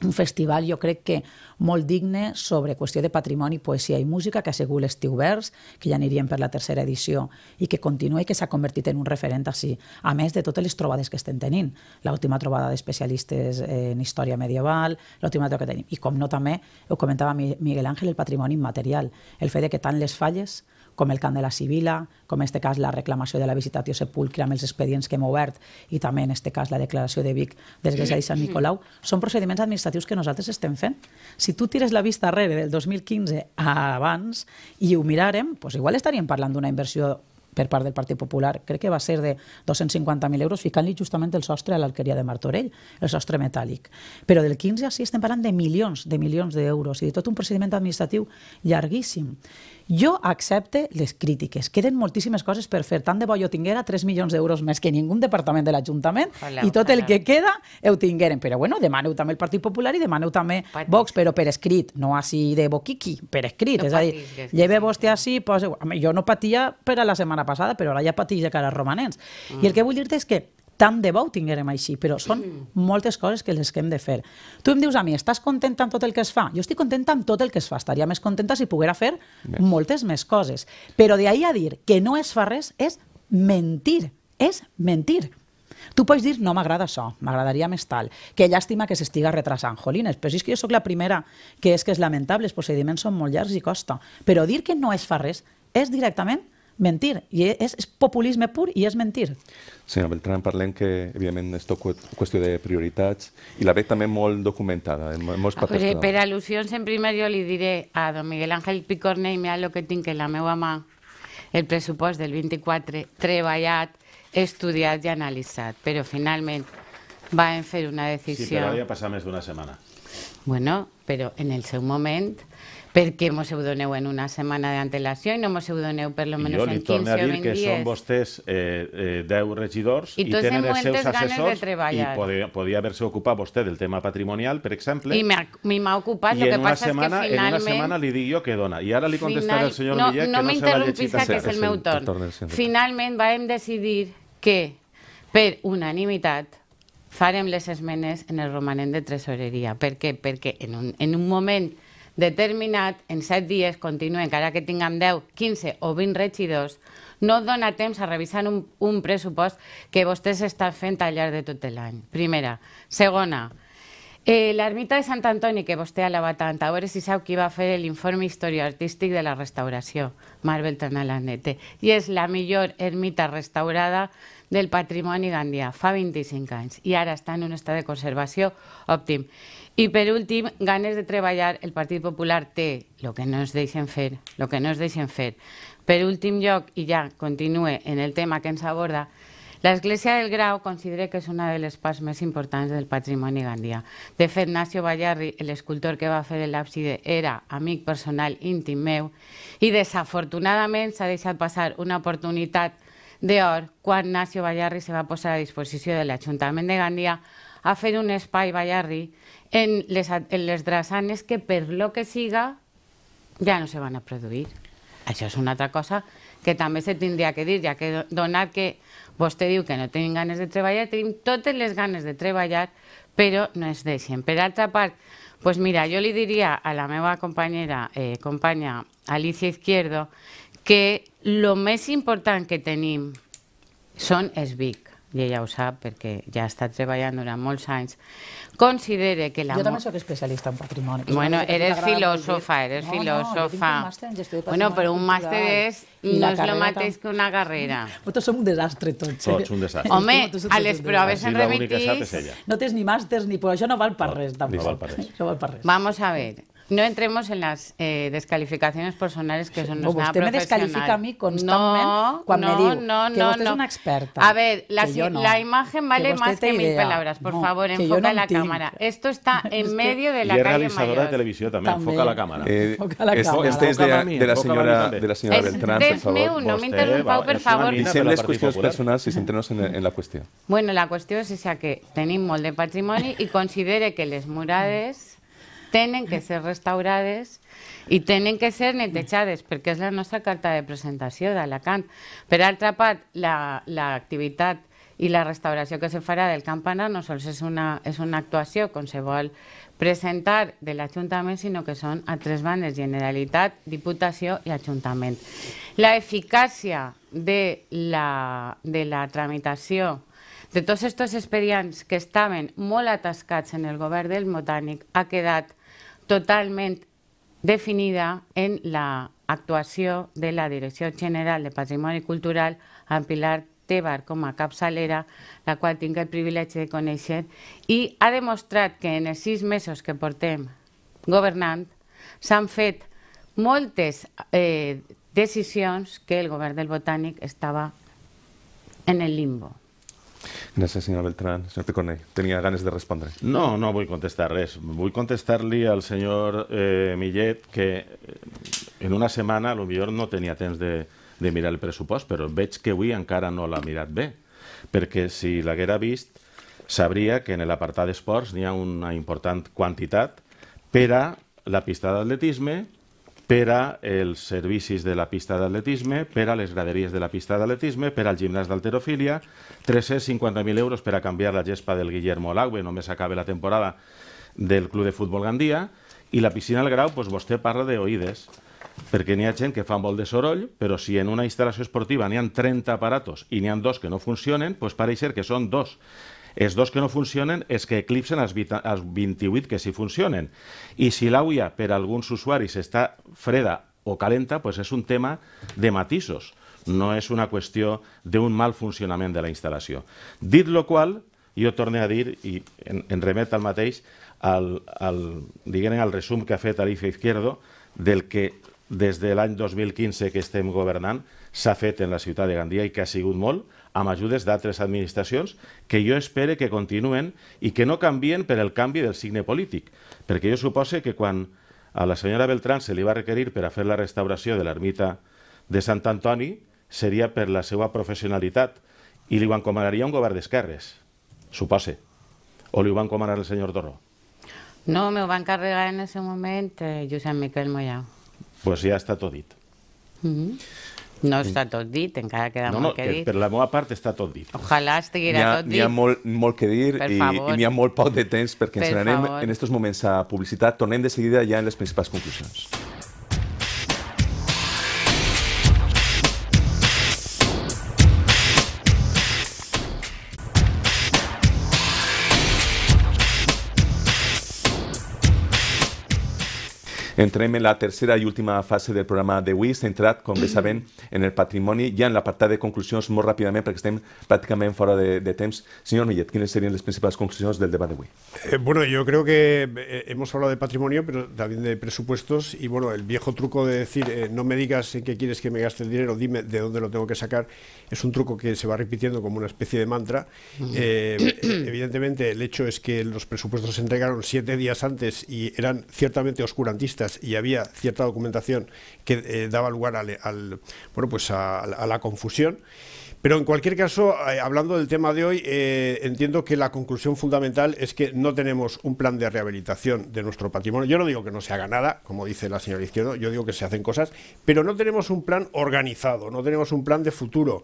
un festival jo crec que molt digne sobre qüestió de patrimoni, poesia i música que ha sigut l'estiu vers, que ja aniríem per la tercera edició i que continua i que s'ha convertit en un referent així, a més de totes les trobades que estem tenint, l'última trobada d'especialistes en història medieval, l'última trobada que tenim. I com no també, ho comentava Miguel Ángel, el patrimoni immaterial, el fet de que tant les falles com el cant de la Sibila, com en aquest cas la reclamació de la visitació sepulcra amb els expedients que hem obert i també en aquest cas la declaració de Vic d'Església de Sant Nicolau, són procediments administratius que nosaltres estem fent. Si tu tires la vista arrere del 2015 a abans i ho miràrem, doncs igual estaríem parlant d'una inversió per part del Partit Popular, crec que va ser de 250.000 euros, ficant-li justament el sostre a l'alqueria de Martorell, el sostre metàl·lic. Però del 15 a 6 estem parlant de milions, de milions d'euros i de tot un procediment administratiu llarguíssim. Jo accepte les crítiques. Queden moltíssimes coses per fer. Tant de bo jo tinguera 3 milions d'euros més que ningú departament de l'Ajuntament i tot el que queda ho tingueren. Però bueno, demaneu també el Partit Popular i demaneu també Patis. Vox, però per escrit, no així de boquiqui, per escrit. No és patis, a dir, lleve vostè així, poseu... Jo no patia per a la setmana passada, però ara ja patia de cara als romanents. Mm. I el que vull dir-te és que tant de bo ho tinguérem així, però són moltes coses que les que hem de fer. Tu em dius a mi, estàs contenta amb tot el que es fa? Jo estic contenta amb tot el que es fa, estaria més contenta si poguera fer més. moltes més coses. Però d'ahir a dir que no es fa res és mentir, és mentir. Tu pots dir, no m'agrada això, m'agradaria més tal, que llàstima que s'estiga retrasant, jolines, però si és que jo sóc la primera, que és que és lamentable, els procediments són molt llargs i costa, però dir que no es fa res és directament mentir. I és, és populisme pur i és mentir. Senyora Beltrán, parlem que, evidentment, és tot qüestió de prioritats i la veig també molt documentada, en eh, molts ah, papers. Pues, eh, per al·lusions, en primer jo li diré a don Miguel Ángel i mira el que tinc en la meva mà, el pressupost del 24, treballat, estudiat i analitzat, però finalment van fer una decisió... Sí, però havia passat més d'una setmana. Bueno, però en el seu moment perquè mos ho doneu en una setmana d'antelació i no mos ho doneu per lo menys en 15 o 20 dies. Jo li torno a dir que són vostès eh, eh, 10 regidors i, i tenen els seus assessors i podia, podia haver-se ocupat vostè del tema patrimonial, per exemple. I m'ha ocupat, i el que passa setmana, és que finalment... en una setmana li dic jo que dona. I ara li contestaré al senyor no, Millet no que no se l'ha llegit. No que és el meu torn. Finalment vam decidir que, per unanimitat, farem les esmenes en el romanent de tresoreria. Per què? Perquè en un, en un moment determinat, en 7 dies, continua, encara que tinguem 10, 15 o 20 regidors, no dona temps a revisar un, un pressupost que vostès estan fent al llarg de tot l'any. Primera. Segona, eh, l'ermita de Sant Antoni, que vostè alaba tant, a veure si sap qui va fer l'informe artístic de la restauració, Marvel Tanalandete, i és la millor ermita restaurada del patrimoni gandià, fa 25 anys, i ara està en un estat de conservació òptim. I per últim, ganes de treballar. El Partit Popular té el que no ens deixen fer, el que no ens deixen fer. Per últim lloc, i ja continue en el tema que ens aborda, L'Església del Grau considera que és una de les parts més importants del patrimoni gandia. De fet, Nacio Ballarri, l'escultor que va fer l'àpside, era amic personal íntim meu i desafortunadament s'ha deixat passar una oportunitat d'or quan Nacio Ballarri se va posar a disposició de l'Ajuntament de Gandia a fer un espai ballarri en les, en les drassanes que, per lo que siga, ja no se van a produir. Això és una altra cosa que també se tindria que dir, ja que donat que vostè diu que no tenim ganes de treballar, tenim totes les ganes de treballar, però no es deixen. Per altra part, pues mira, jo li diria a la meva companyera, eh, companya Alicia Izquierdo, que lo més important que tenim són els BIC i ella ho sap perquè ja està treballant durant molts anys, considere que la... Jo també soc especialista en patrimoni. Bueno, eres filòsofa, eres no, filòsofa. No, no, jo tinc un màster en gestió de patrimoni. Bueno, però un màster és, no és el mateix que una carrera. Vosaltres som un desastre tots. Tots un desastre. Home, a les proves en remitís... No tens ni màsters ni... Però això no val per res, tampoc. No val per res. No val per res. Vamos a ver, No entremos en las eh, descalificaciones personales, que son no, no usted me descalifica a mí constantemente cuando no, me no, no, que usted no. una experta. A ver, la, imagen vale más que mil palabras. Por favor, enfoca la cámara. Esto está en medio de la calle Mayor. es realizadora de televisión también. Enfoca la cámara. Eh, la cámara. Este es de, la señora de la Beltrán, por favor. uno, me interrumpa, por favor. Y si personales y si en, la cuestión. Bueno, la cuestión es esa que tenéis molde patrimonio y considere que les murades tenen que ser restaurades i tenen que ser netejades, perquè és la nostra carta de presentació d'Alacant. Per altra part, l'activitat la, i la restauració que se farà del campanar no sols és una, és una actuació com se vol presentar de l'Ajuntament, sinó que són a tres bandes, Generalitat, Diputació i Ajuntament. La eficàcia de la, de la tramitació de tots aquests expedients que estaven molt atascats en el govern del Botànic ha quedat totalment definida en la actuació de la Direcció General de Patrimoni Cultural amb Pilar Tebar com a capçalera, la qual tinc el privilegi de conèixer, i ha demostrat que en els sis mesos que portem governant s'han fet moltes eh, decisions que el govern del Botànic estava en el limbo. Gràcies, senyora Beltrán. Senyor Picornell, tenia ganes de respondre. No, no vull contestar res. Vull contestar-li al senyor eh, Millet que eh, en una setmana potser no tenia temps de, de mirar el pressupost, però veig que avui encara no l'ha mirat bé, perquè si l'haguera vist sabria que en l'apartat d'esports n'hi ha una important quantitat per a la pista d'atletisme, per a els servicis de la pista d'atletisme, per a les graderies de la pista d'atletisme, per al gimnàs d'alterofília, 350.000 euros per a canviar la gespa del Guillermo Lagüe, només acaba la temporada del Club de Futbol Gandia, i la piscina al grau, doncs vostè parla d'oïdes, perquè n'hi ha gent que fa molt de soroll, però si en una instal·lació esportiva n'hi ha 30 aparatos i n'hi ha dos que no funcionen, doncs pareix ser que són dos els dos que no funcionen és que eclipsen els, els 28 que sí funcionen. I si l'AUIA per a alguns usuaris està freda o calenta, pues és un tema de matisos. No és una qüestió d'un mal funcionament de la instal·lació. Dit lo qual, jo torne a dir, i en, en remet al mateix, al, al, diguem, al resum que ha fet Alicia Izquierdo del que des de l'any 2015 que estem governant s'ha fet en la ciutat de Gandia i que ha sigut molt, amb ajudes d'altres administracions que jo espere que continuen i que no canvien per el canvi del signe polític. Perquè jo supose que quan a la senyora Beltrán se li va requerir per a fer la restauració de l'ermita de Sant Antoni, seria per la seva professionalitat i li ho encomanaria un govern d'esquerres, supose. O li ho va encomanar el senyor Torró? No, me ho va encarregar en ese moment eh, Josep Miquel Mollà. Pues ja està tot dit. Mm -hmm. No està tot dit, encara queda no, no, que, que dir. Per la meva part està tot dit. Ojalà estiguera ha, tot dit. N'hi ha molt, molt que dir per i, i n'hi ha molt poc de temps perquè per ens n'anem en aquests moments a publicitat. Tornem de seguida ja en les principals conclusions. Entreme en la tercera y última fase del programa de de WIS como ya saben, en el patrimonio. Ya en la parte de conclusiones, muy rápidamente, que que prácticamente fuera de, de temps. Señor Millet, ¿quiénes serían las principales conclusiones del debate de hoy? Eh, bueno, yo creo que eh, hemos hablado de patrimonio, pero también de presupuestos. Y bueno, el viejo truco de decir, eh, no me digas en qué quieres que me gaste el dinero, dime de dónde lo tengo que sacar, es un truco que se va repitiendo como una especie de mantra. evidentemente, el hecho es que los presupuestos se entregaron siete días antes y eran ciertamente oscurantistas y había cierta documentación que eh, daba lugar al, bueno, pues a, la confusión. Pero en cualquier caso, eh, hablando del tema de hoy, eh, entiendo que la conclusión fundamental es que no tenemos un plan de rehabilitación de nuestro patrimonio. Yo no digo que no se haga nada, como dice la señora Izquierdo, yo digo que se hacen cosas, pero no tenemos un plan organizado, no tenemos un plan de futuro.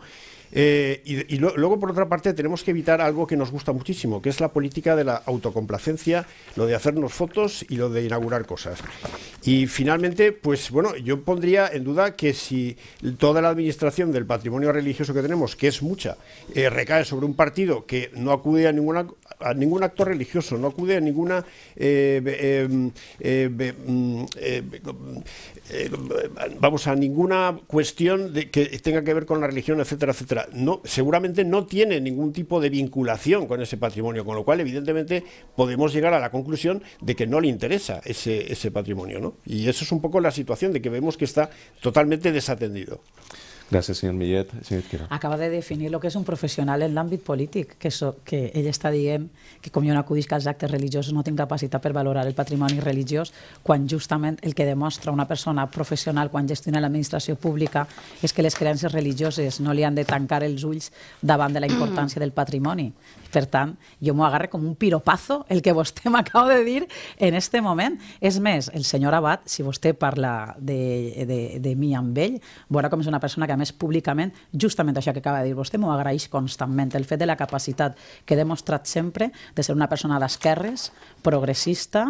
Eh, y, luego, por otra parte, tenemos que evitar algo que nos gusta muchísimo, que es la política de la autocomplacencia, lo de hacernos fotos y lo de inaugurar cosas. Y finalmente, pues bueno, yo pondría en duda que si toda la administración del patrimonio religioso que tenemos, que es mucha, eh, recae sobre un partido que no acude a, ninguna, a ningún acto religioso, no acude a ninguna vamos a ninguna cuestión de, que tenga que ver con la religión, etcétera, etcétera seguramente no tiene ningún tipo de vinculación con ese patrimonio, con lo cual evidentemente podemos llegar a la conclusión de que no le interesa ese, patrimonio. Y eso es un poco la situación de que vemos que está totalmente desatendido. Gracias, señor Millet. Senyor Itquera. Acaba de definir el que és un professional en l'àmbit polític, que, so, que ell està dient que com jo no acudisc als actes religiosos no tinc capacitat per valorar el patrimoni religiós, quan justament el que demostra una persona professional quan gestiona l'administració pública és que les creences religioses no li han de tancar els ulls davant de la importància del patrimoni, per tant, jo m'ho agarre com un piropazo el que vostè m'acaba de dir en este moment. És més, el senyor Abad, si vostè parla de, de, de mi amb ell, veurà com és una persona que, a més, públicament, justament això que acaba de dir vostè, m'ho agraeix constantment, el fet de la capacitat que he demostrat sempre de ser una persona d'esquerres, progressista,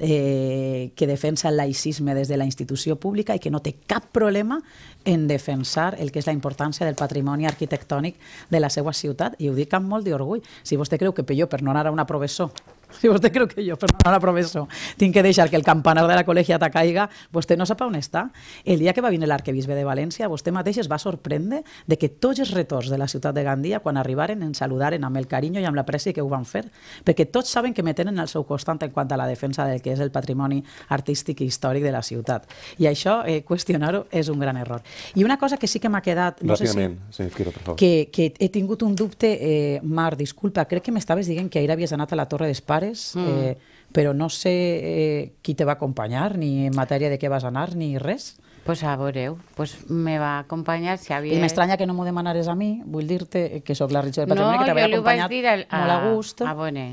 eh, que defensa el laïcisme des de la institució pública i que no té cap problema en defensar el que és la importància del patrimoni arquitectònic de la seva ciutat. I ho dic amb molt d'orgull. Si vostè creu que jo, per no anar a una professó si usted creo que yo, perdona, profesor, tiene que deixar que el campanar de la colegiata caiga, vostè no sap on està. El dia que va venir l'arquebisbe de València, vostè mateix es va sorprendre de que tots els retors de la ciutat de Gandia, quan arribaren, en saludaren amb el carinyo i amb pressa que ho van fer, perquè tots saben que me tenen al seu costat en quant a la defensa del que és el patrimoni artístic i històric de la ciutat. I això, eh, qüestionar-ho, és un gran error. I una cosa que sí que m'ha quedat... No Ràpidament, sé si, sí, Kira, per favor. Que, que he tingut un dubte, eh, Mar, disculpa, crec que m'estaves dient que ahir havies anat a la Torre d'Espar pares, mm. eh, però no sé eh, qui te va acompanyar, ni en matèria de què vas anar, ni res. Pues a veureu, pues me va acompanyar Xavier... I m'estranya que no m'ho demanares a mi, vull dir-te que sóc la Richard Patrimoni, no, que t'havia acompanyat a, molt a gust. A bueno.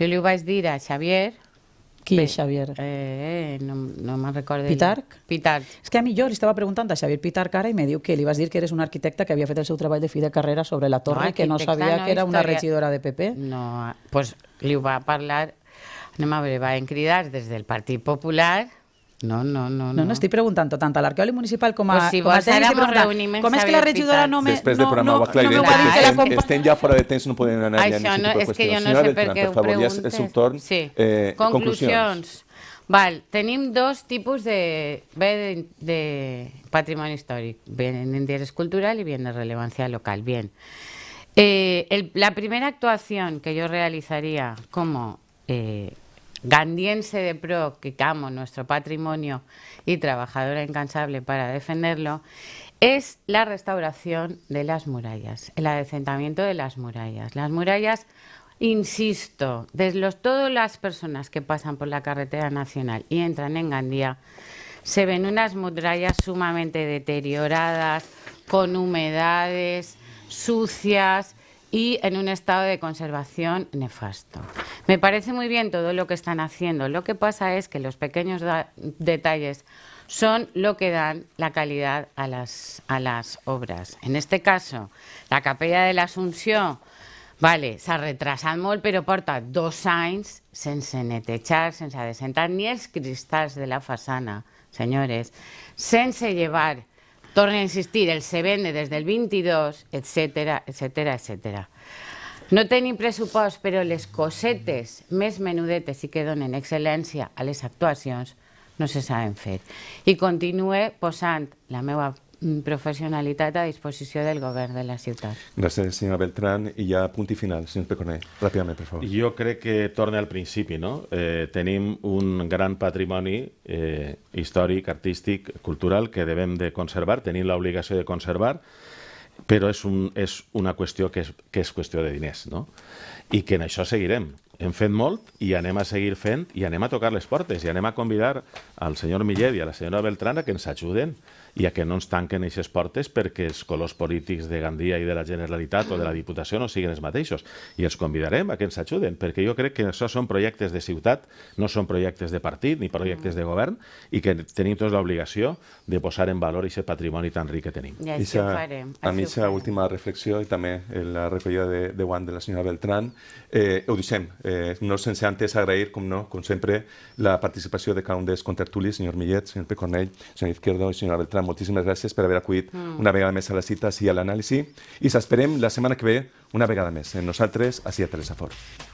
Jo li ho vaig dir a Xavier, qui Bé, Xavier? Eh, eh, no no me'n recordo. Pitarc? Pitarc. És que a mi jo li estava preguntant a Xavier Pitarc ara i me diu que li vas dir que eres un arquitecte que havia fet el seu treball de fi de carrera sobre la torre no, i que no sabia no, que era història... una regidora de PP. No, doncs pues, li ho va parlar, anem a veure, va en cridar des del Partit Popular No, no, no. No, no estoy preguntando tanto al Arqueólogo municipal como a... Pues si com vols, ara ens reunim que la regidora no me... Después del programa no, ho aclarirem, no, no perquè de tenso, no pueden ir a ja Es que yo no sé por qué Por favor, ya es Sí. Eh, Vale, tenemos dos tipos de patrimonio de, de Bien en interés cultural y bien de relevancia local. Bien. Eh, la primera actuación que yo realizaría como eh, gandiense de pro que amo nuestro patrimonio y trabajadora incansable para defenderlo, es la restauración de las murallas, el adecentamiento de las murallas. Las murallas, insisto, desde los, todas las personas que pasan por la carretera nacional y entran en Gandía, se ven unas murallas sumamente deterioradas, con humedades, sucias, y en un estado de conservación nefasto. Me parece muy bien todo lo que están haciendo. Lo que pasa es que los pequeños detalles son lo que dan la calidad a las, a las obras. En este caso, la capella de la Asunción, vale, se retrasa al retrasado, pero porta dos signs sense sin sense desentar ni es cristal de la señores, señores, sense llevar Torne a insistir, el se vende des del 22, etc etc etc. No tenim pressupost, però les cosetes més menudetes i que donen excel·lència a les actuacions no se saben fer. I continue posant la meva Mm, professionalitat a disposició del govern de la ciutat. Gràcies, senyora Beltrán. I ja punt i final, senyor Peconer. Ràpidament, per favor. Jo crec que torna al principi, no? Eh, tenim un gran patrimoni eh, històric, artístic, cultural que devem de conservar, tenim l'obligació de conservar, però és, un, és una qüestió que és, que és qüestió de diners, no? I que en això seguirem hem fet molt i anem a seguir fent i anem a tocar les portes i anem a convidar al senyor Millet i a la senyora Beltrana que ens ajuden i a que no ens tanquen aquestes portes perquè els colors polítics de Gandia i de la Generalitat o de la Diputació no siguin els mateixos. I els convidarem a que ens ajuden, perquè jo crec que això són projectes de ciutat, no són projectes de partit ni projectes de govern, i que tenim tots l'obligació de posar en valor aquest patrimoni tan ric que tenim. I així ho farem. A mi, aquesta última reflexió, i també la recollida de, de de la senyora Beltrán, eh, ho deixem, eh, no sense antes agrair, com no, com sempre, la participació de cada un dels contertulis, senyor Millet, senyor Pecornell, senyor Izquierdo i senyora Beltrán, moltíssimes gràcies per haver acudit mm. una vegada més a la cita, i a l'anàlisi, i s'esperem la setmana que ve una vegada més. En nosaltres, així a Fort.